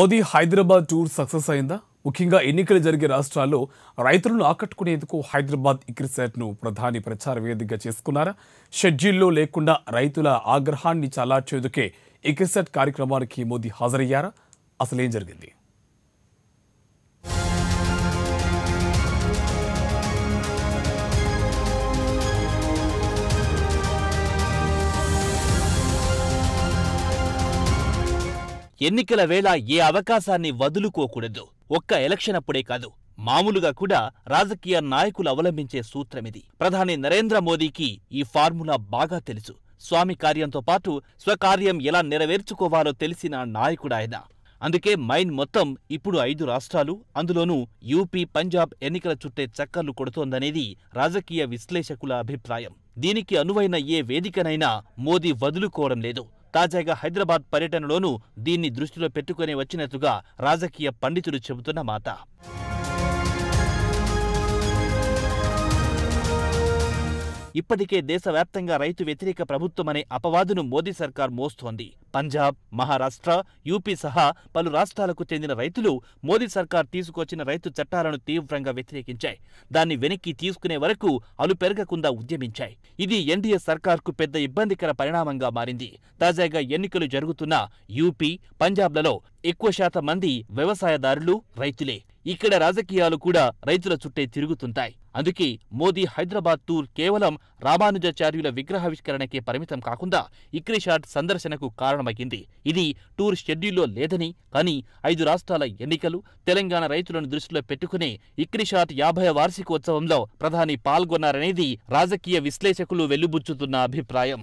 Modi Hyderabad tour success అయిందా ముఖ్యంగా ఎన్నికలు జరిగే రాష్ట్రాల్లో రైతులను ఆకట్టుకునేందుకు హైదరాబాద్ ఇక్రిసెట్ను ప్రధాని ప్రచార వేదికగా చేసుకున్నారా షెడ్యూల్లో లేకుండా రైతుల ఆగ్రహాన్ని చలార్చేందుకే ఇక్రిసెట్ కార్యక్రమానికి మోదీ హాజరయ్యారా అసలేం జరిగింది ఎన్నికల వేళ ఏ అవకాశాన్ని వదులుకోకూడదు ఒక్క ఎలక్షన్ అప్పుడే కాదు మామూలుగా కూడా రాజకీయ నాయకులు అవలంబించే సూత్రమిది ప్రధాని నరేంద్ర మోదీకి ఈ ఫార్ములా బాగా తెలుసు స్వామి కార్యంతో పాటు స్వకార్యం ఎలా నెరవేర్చుకోవాలో తెలిసిన నాయకుడాయన అందుకే మైన్ మొత్తం ఇప్పుడు ఐదు రాష్ట్రాలు అందులోనూ యూపీ పంజాబ్ ఎన్నికల చుట్టే చక్కర్లు కొడుతోందనేది రాజకీయ విశ్లేషకుల అభిప్రాయం దీనికి అనువైన ఏ వేదికనైనా మోదీ వదులుకోవడం లేదు తాజాగా హైదరాబాద్ పర్యటనలోనూ దీన్ని దృష్టిలో పెట్టుకునే వచ్చినట్లుగా రాజకీయ పండితులు చెబుతున్న మాట ఇప్పటికే దేశవ్యాప్తంగా రైతు వ్యతిరేక ప్రభుత్వం అనే అపవాదును మోదీ సర్కార్ మోస్తోంది పంజాబ్ మహారాష్ట్ర యూపీ సహా పలు రాష్ట్రాలకు చెందిన రైతులు మోదీ సర్కార్ తీసుకొచ్చిన రైతు చట్టాలను తీవ్రంగా వ్యతిరేకించాయి దాన్ని వెనక్కి తీసుకునే వరకు అలు పెరగకుండా ఉద్యమించాయి ఇది ఎన్డీఏ సర్కార్కు పెద్ద ఇబ్బందికర పరిణామంగా మారింది తాజాగా ఎన్నికలు జరుగుతున్న యూపీ పంజాబ్లలో ఎక్కువ శాతం మంది వ్యవసాయదారులు రైతులే ఇక్కడ రాజకీయాలు కూడా రైతుల చుట్టే తిరుగుతుంటాయి అందుకే మోదీ హైదరాబాద్ టూర్ కేవలం రామానుజాచార్యుల విగ్రహావిష్కరణకే పరిమితం కాకుండా ఇక్రిషాట్ సందర్శనకు కారణమైంది ఇది టూర్ షెడ్యూల్లో లేదని కానీ ఐదు రాష్ట్రాల ఎన్నికలు తెలంగాణ రైతులను దృష్టిలో పెట్టుకునే ఇక్రిషాట్ యాభై వార్షికోత్సవంలో ప్రధాని పాల్గొన్నారనేది రాజకీయ విశ్లేషకులు వెల్లుబుచ్చుతున్న అభిప్రాయం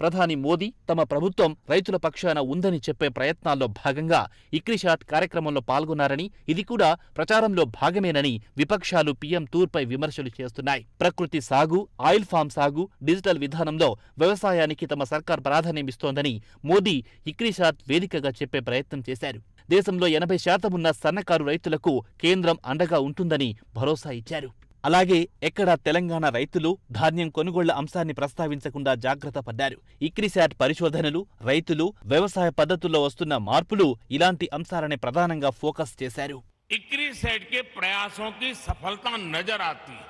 ప్రధాని మోదీ తమ ప్రభుత్వం రైతుల పక్షాన ఉందని చెప్పే ప్రయత్నాల్లో భాగంగా ఇక్రిషాట్ కార్యక్రమంలో పాల్గొన్నారని ఇది కూడా ప్రచారంలో భాగమేనని విపక్షాలు పీఎం తూర్పై విమర్శలు చేస్తున్నాయి ప్రకృతి సాగు ఆయిల్ ఫామ్ సాగు డిజిటల్ విధానంలో వ్యవసాయానికి తమ సర్కార్ ప్రాధాన్యమిస్తోందని మోదీ ఇక్రిషాట్ వేదికగా చెప్పే ప్రయత్నం చేశారు దేశంలో ఎనభై శాతం ఉన్న సన్నకారు రైతులకు కేంద్రం అండగా ఉంటుందని భరోసా ఇచ్చారు అలాగే ఎక్కడా తెలంగాణ రైతులు ధాన్యం కొనుగోళ్ల అంశాన్ని ప్రస్తావించకుండా జాగ్రత్త పడ్డారు ఇక్రిశాట్ పరిశోధనలు రైతులు వ్యవసాయ పద్ధతుల్లో వస్తున్న మార్పులు ఇలాంటి అంశాలనే ప్రధానంగా ఫోకస్ చేశారు इक्रीसेट కే प्रयासों की सफलता नजर आती है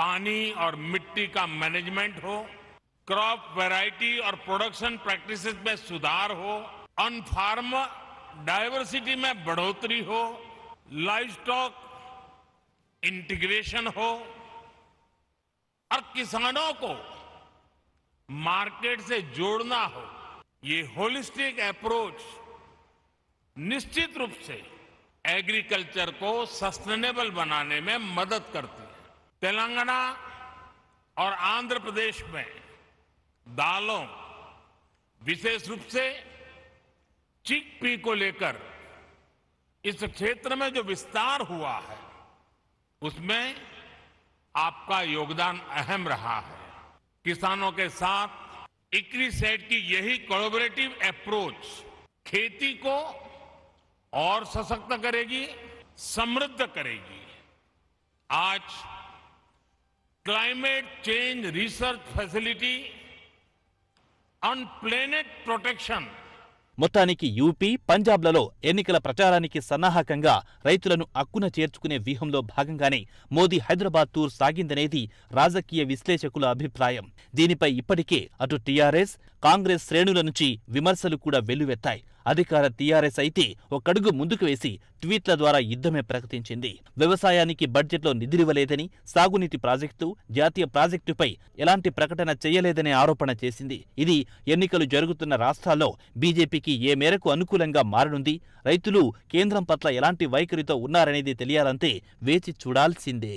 पानी और मिट्टी का मैनेजमेंट हो क्रॉप वैरायटी और प्रोडक्शन प्रैक्टिस में सुधार हो अनफार्म डाइवर्सिटी में बढ़ोतरी हो लाइव स्टॉक इंटीग्रेशन हो और किसानों को मार्केट से जोड़ना हो ये होलिस्टिक अप्रोच निश्चित रूप से एग्रीकल्चर को सस्टेनेबल बनाने में मदद करती है तेलंगाना और आंध्र प्रदेश में दालों विशेष रूप से चिकपी को लेकर इस क्षेत्र में जो विस्तार हुआ है उसमें आपका योगदान अहम रहा है किसानों के साथ इक्री सेट की यही कोलोबरेटिव अप्रोच खेती को और सशक्त करेगी समृद्ध करेगी आज climate change research facility on planet protection మొత్తానికి యూపీ పంజాబ్లలో ఎన్నికల ప్రచారానికి సన్నాహకంగా రైతులను అక్కున చేర్చుకునే వ్యూహంలో భాగంగానే మోదీ హైదరాబాద్ టూర్ సాగిందనేది రాజకీయ విశ్లేషకుల అభిప్రాయం దీనిపై ఇప్పటికే అటు టీఆర్ఎస్ కాంగ్రెస్ శ్రేణుల నుంచి విమర్శలు కూడా వెల్లువెత్తాయి అధికార టీఆర్ఎస్ అయితే ఒక్కడుగు ముందుకు వేసి ట్వీట్ల ద్వారా యుద్ధమే ప్రకటించింది వ్యవసాయానికి బడ్జెట్లో నిధులివ్వలేదని సాగునీటి ప్రాజెక్టు జాతీయ ప్రాజెక్టుపై ఎలాంటి ప్రకటన చేయలేదనే ఆరోపణ చేసింది ఇది ఎన్నికలు జరుగుతున్న రాష్ట్రాల్లో బీజేపీకి ఏ మేరకు అనుకూలంగా మారనుంది రైతులు కేంద్రం పట్ల ఎలాంటి వైఖరితో ఉన్నారనేది తెలియాలంటే వేచి చూడాల్సిందే